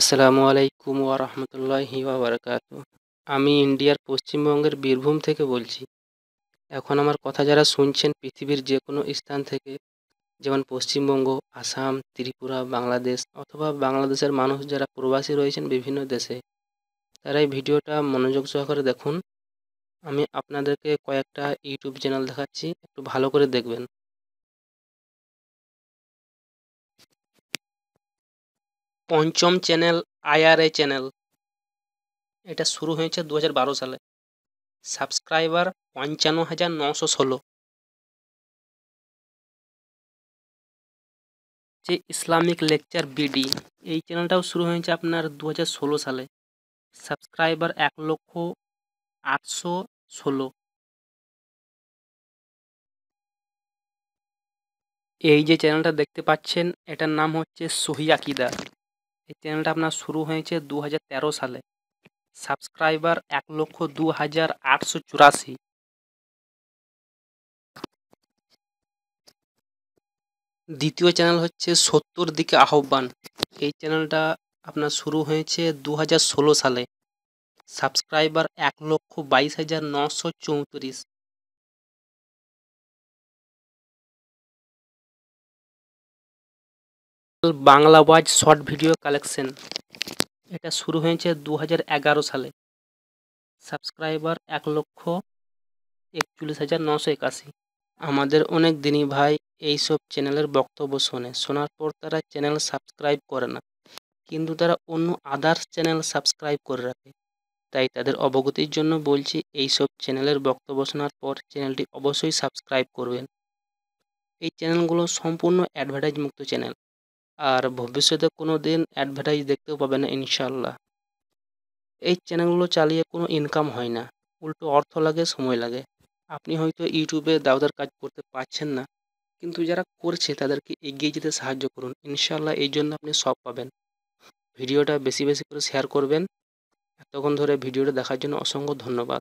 আসসালামু আলাইকুম ওয়া রাহমাতুল্লাহি ওয়া বারাকাতু আমি ইন্ডিয়ার পশ্চিমবঙ্গের বীরভূম থেকে বলছি এখন আমার কথা যারা শুনছেন পৃথিবীর যে কোনো স্থান থেকে যেমন পশ্চিমবঙ্গ আসাম ত্রিপুরা বাংলাদেশ অথবা বাংলাদেশের মানুষ যারা প্রবাসী রয়েছেন বিভিন্ন দেশে তারা এই ভিডিওটা মনোযোগ সহকারে দেখুন আমি আপনাদেরকে কয়েকটা ইউটিউব চ্যানেল দেখাচ্ছি একটু ভালো করে দেখবেন পঞ্চম চ্যানেল আইআরএ চ্যানেল এটা শুরু হয়েছে দু বারো সালে সাবস্ক্রাইবার পঞ্চান্ন হাজার নশো ষোলো যে ইসলামিক লেকচার বিডি এই চ্যানেলটাও শুরু হয়েছে আপনার দু ষোলো সালে সাবস্ক্রাইবার এক লক্ষ আটশো ষোলো এই যে চ্যানেলটা দেখতে পাচ্ছেন এটার নাম হচ্ছে সহি আকিদা এই চ্যানেলটা আপনার শুরু হয়েছে দু সালে সাবস্ক্রাইবার এক লক্ষ দু হাজার আটশো চুরাশি দ্বিতীয় চ্যানেল হচ্ছে সত্তর দিকে আহ্বান এই চ্যানেলটা আপনার শুরু হয়েছে দু সালে সাবস্ক্রাইবার এক লক্ষ বাইশ হাজার নশো চৌত্রিশ বাংলা ওয়াজ শর্ট ভিডিও কালেকশন এটা শুরু হয়েছে দু সালে সাবস্ক্রাইবার এক লক্ষ একচল্লিশ হাজার নশো একাশি আমাদের অনেক দিনই ভাই এইসব চ্যানেলের বক্তব্য শোনে শোনার পর তারা চ্যানেল সাবস্ক্রাইব করে না কিন্তু তারা অন্য আদার্স চ্যানেল সাবস্ক্রাইব করে রাখে তাই তাদের অবগতির জন্য বলছি এইসব চ্যানেলের বক্তব্য শোনার পর চ্যানেলটি অবশ্যই সাবস্ক্রাইব করবেন এই চ্যানেলগুলো সম্পূর্ণ অ্যাডভার্টাইজ মুক্ত চ্যানেল আর ভবিষ্যতে কোনো দিন অ্যাডভার্টাইজ দেখতেও পাবে না ইনশাল্লাহ এই চ্যানেলগুলো চালিয়ে কোনো ইনকাম হয় না উল্টো অর্থ লাগে সময় লাগে আপনি হয়তো ইউটিউবে দাওদার কাজ করতে পারছেন না কিন্তু যারা করছে তাদেরকে এগিয়ে যেতে সাহায্য করুন ইনশাল্লাহ এই জন্য আপনি সব পাবেন ভিডিওটা বেশি বেশি করে শেয়ার করবেন এতক্ষণ ধরে ভিডিওটা দেখার জন্য অসংখ্য ধন্যবাদ